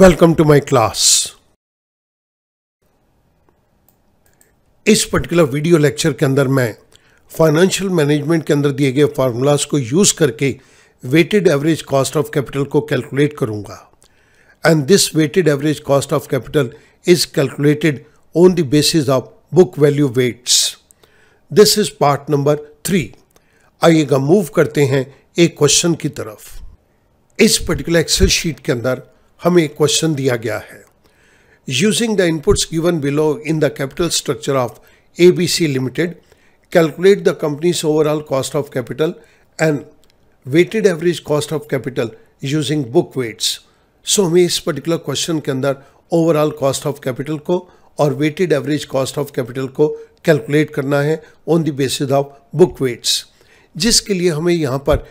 Welcome to my class इस particular video lecture के अंदर मैं फाइनेंशियल मैनेजमेंट के अंदर दिए गए फार्मूलाज को यूज़ करके weighted average cost of capital को कैलकुलेट करूंगा and this weighted average cost of capital is calculated on the basis of book value weights this is part number three आइएगा move करते हैं एक क्वेश्चन की तरफ इस पर्टिकुलर एक्सेल शीट के अंदर हमें क्वेश्चन दिया गया है using the inputs given below in the capital structure of A B C limited calculate the company's overall cost of capital and weighted average cost of capital using book weights so हमें इस particular question के अंदर overall cost of capital को और weighted average cost of capital को calculate करना है on the basis of book weights जिसके लिए हमें यहाँ पर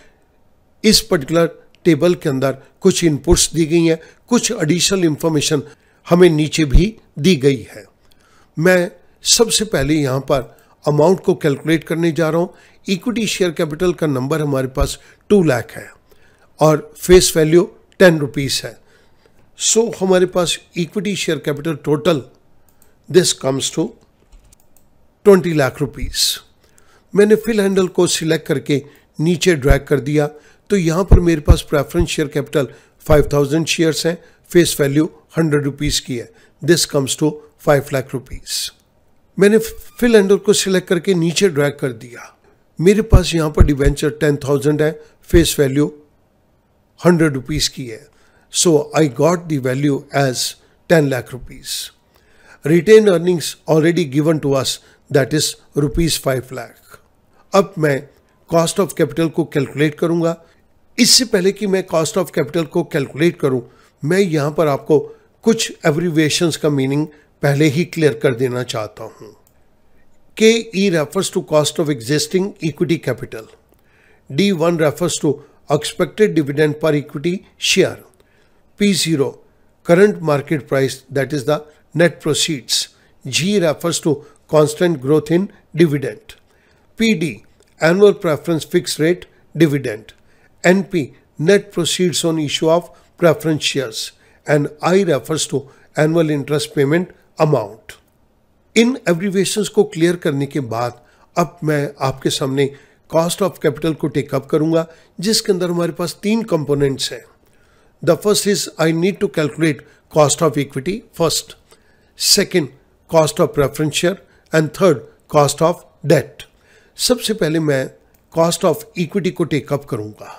इस पर्टिकुलर टेबल के अंदर कुछ इनपुट्स दी गई हैं कुछ एडिशनल इन्फॉर्मेशन हमें नीचे भी दी गई है मैं सबसे पहले यहाँ पर अमाउंट को कैलकुलेट करने जा रहा हूँ इक्विटी शेयर कैपिटल का नंबर हमारे पास टू लाख है और फेस वैल्यू टेन रुपीज़ है सो so, हमारे पास equity share capital total this comes to twenty lakh rupees मैंने फिल हैंडल को सिलेक्ट करके नीचे ड्रैग कर दिया तो यहाँ पर मेरे पास प्रेफरेंस शेयर कैपिटल 5000 शेयर्स हैं फेस वैल्यू हंड्रेड रुपीज़ की है this comes to five lakh rupees मैंने फिल एंडर को सिलेक्ट करके नीचे ड्रैग कर दिया मेरे पास यहाँ पर डिवेंचर टेन थाउजेंड है फेस वैल्यू हंड्रेड रुपीज़ की है so I got the value as ten lakh rupees retained earnings already given to us that is rupees five lakh अब मैं कॉस्ट ऑफ कैपिटल को कैलकुलेट करूंगा इससे पहले कि मैं कॉस्ट ऑफ कैपिटल को कैलकुलेट करूं मैं यहां पर आपको कुछ एब्रीवेशंस का मीनिंग पहले ही क्लियर कर देना चाहता हूं K E refers to cost of existing equity capital D one refers to expected dividend per equity share P zero current market price that is the net proceeds G refers to constant growth in dividend P D annual preference fix rate dividend NP net proceeds on issue of preference shares and I refers to annual interest payment amount. इन abbreviations को clear करने के बाद अब मैं आपके सामने cost of capital को take up करूंगा जिसके अंदर हमारे पास तीन components हैं The first is I need to calculate cost of equity first. Second, cost of preference share and third, cost of debt. सबसे पहले मैं कॉस्ट ऑफ इक्विटी को टेकअप करूंगा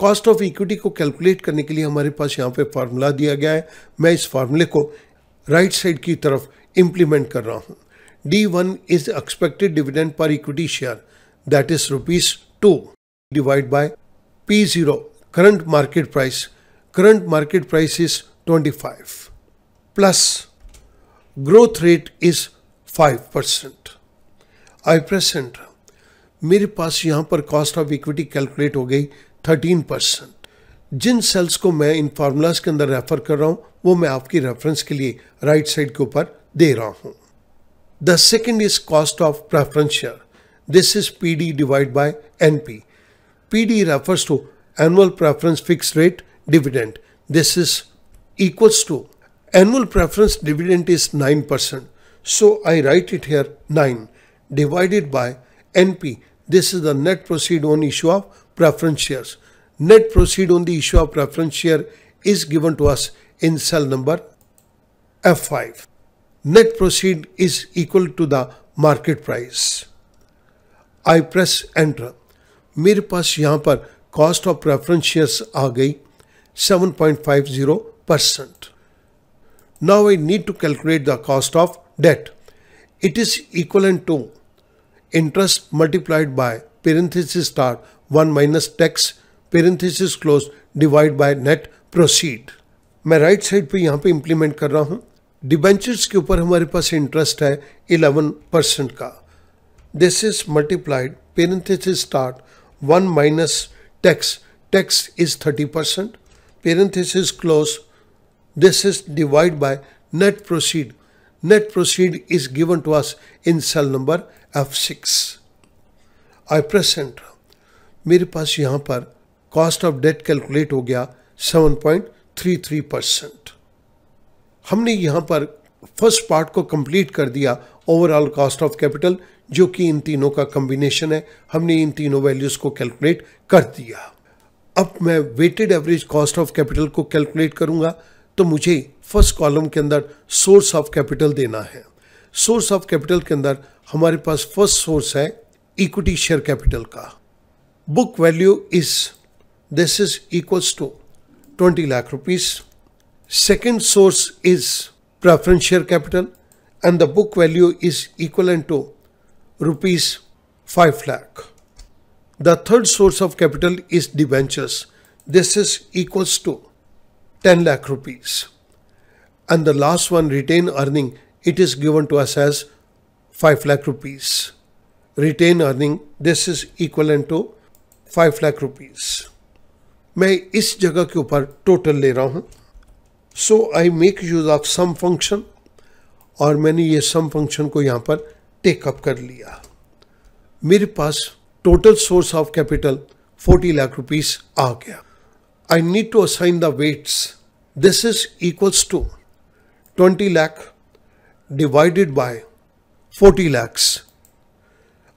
कॉस्ट ऑफ इक्विटी को कैलकुलेट करने के लिए हमारे पास यहाँ पे फार्मूला दिया गया है मैं इस फार्मूले को राइट right साइड की तरफ इम्प्लीमेंट कर रहा हूँ D one is expected dividend per equity share that is rupees two divide by P zero current market price current market price is twenty five plus growth rate is five percent I press enter मेरे पास यहाँ पर cost of equity calculate हो गई thirteen percent जिन sales को मैं इन formulas के अंदर रेफर कर रहा हूँ वो मैं आपकी रेफरेंस के लिए राइट साइड के ऊपर दे रहा हूँ the second is cost of preference share this is P D divide by N P P D refers to annual preference fix rate dividend this is to annual preference dividend is nine percent so I write it here nine divided by N P this is the net proceed on issue of preference shares. Net proceed on the issue of preference share is given to us in cell number F5. Net proceed is equal to the market price. I press enter. मेरे पास यहाँ पर cost of preference shares आ गई 7.50 percent. Now I need to calculate the cost of debt. It is is to interest multiplied by parenthesis star 1 minus tax parenthesis close divide by net proceed मैं right side पे यहाँ पे implement कर रहा हूँ debentures के ऊपर हमारे पास इंटरेस्ट है 11 परसेंट का this is multiplied parenthesis start 1 minus tax tax is 30 percent parenthesis close this is divide by net proceed net proceed is given to us in cell number F six I enter. मेरे पास यहाँ पर cost of date calculate हो गया 7.33 percent हमने यहाँ पर first part को कंप्लीट कर दिया ओवरऑल कॉस्ट ऑफ कैपिटल जो कि इन तीनों का कम्बिनेशन है हमने इन तीनों वैल्यूज़ को कैलकुलेट कर दिया अब मैं weighted average cost of capital को कैलकुलेट करूंगा तो मुझे फर्स्ट कॉलम के अंदर सोर्स ऑफ कैपिटल देना है सोर्स ऑफ कैपिटल के अंदर हमारे पास फर्स्ट सोर्स है इक्विटी शेयर कैपिटल का book value is this is equals to 20 lakh rupees. Second source is preference share capital and the book value is equivalent to rupees 5 lakh. The third source of capital is debentures. This is equals to 10 lakh rupees. And the last one retain earning it is given to us as 5 lakh rupees. Retain earning this is equivalent to five lakh rupees मैं इस जगह के ऊपर total ले रहा हूँ so I make use of sum function और मैंने ये सम फंक्शन को यहाँ पर टेकअप कर लिया मेरे पास total source of capital forty lakh rupees आ गया I need to assign the weights this is equals to twenty lakh divided by forty lakhs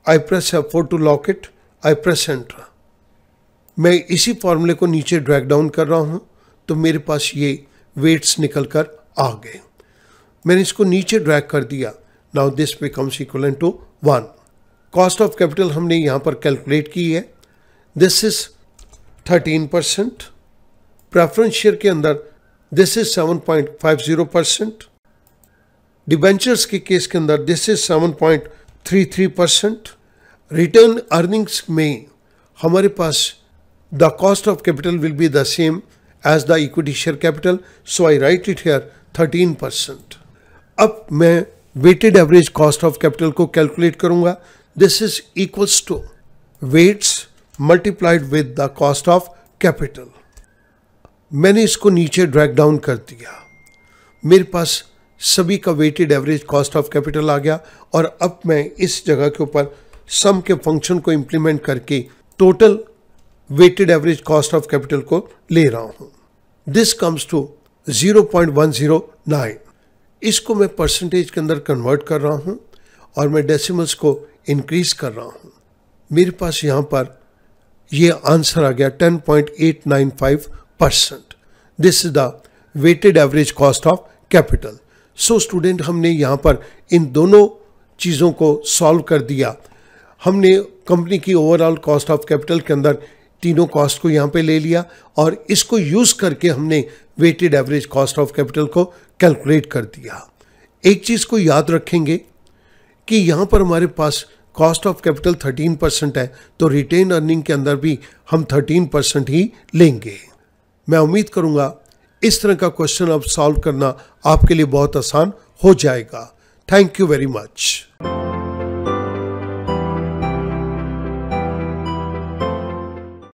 I press F4 to lock it. I press enter मैं इसी फॉर्मूले को नीचे ड्रैग डाउन कर रहा हूँ तो मेरे पास ये वेट्स निकल कर आ गए मैंने इसको नीचे ड्रैग कर दिया now this becomes equal to one cost of capital हमने यहाँ पर कैलकुलेट की है this is thirteen percent preference share के अंदर this is seven point five zero percent debentures के केस के अंदर this is seven point three three percent retained earnings में हमारे पास the cost of capital will be the same as the equity share capital. So I write it here 13%. अब मैं weighted average cost of capital को calculate करूंगा this is equals to weights multiplied with the cost of capital मैंने इसको नीचे drag down कर दिया मेरे पास सभी का weighted average cost of capital आ गया और अब मैं इस जगह के ऊपर सम के फंक्शन को इम्प्लीमेंट करके total weighted average cost of capital को ले रहा हूं दिस कम्स टू 0.109 इसको मैं परसेंटेज के अंदर कन्वर्ट कर रहा हूँ और मैं डेसिमल्स को इंक्रीज कर रहा हूँ मेरे पास यहां पर ये आंसर आ गया 10.895 percent this is the weighted average cost of capital so student हमने यहां पर इन दोनों चीज़ों को सॉल्व कर दिया हमने कंपनी की ओवरऑल कॉस्ट ऑफ कैपिटल के अंदर तीनों कॉस्ट को यहाँ पे ले लिया और इसको यूज़ करके हमने weighted average cost of capital को कैलकुलेट कर दिया एक चीज़ को याद रखेंगे कि यहाँ पर हमारे पास कॉस्ट ऑफ कैपिटल 13 परसेंट है तो रिटेन अर्निंग के अंदर भी हम 13 परसेंट ही लेंगे मैं उम्मीद करूँगा इस तरह का क्वेश्चन अब सॉल्व करना आपके लिए बहुत आसान हो जाएगा थैंक यू वेरी मच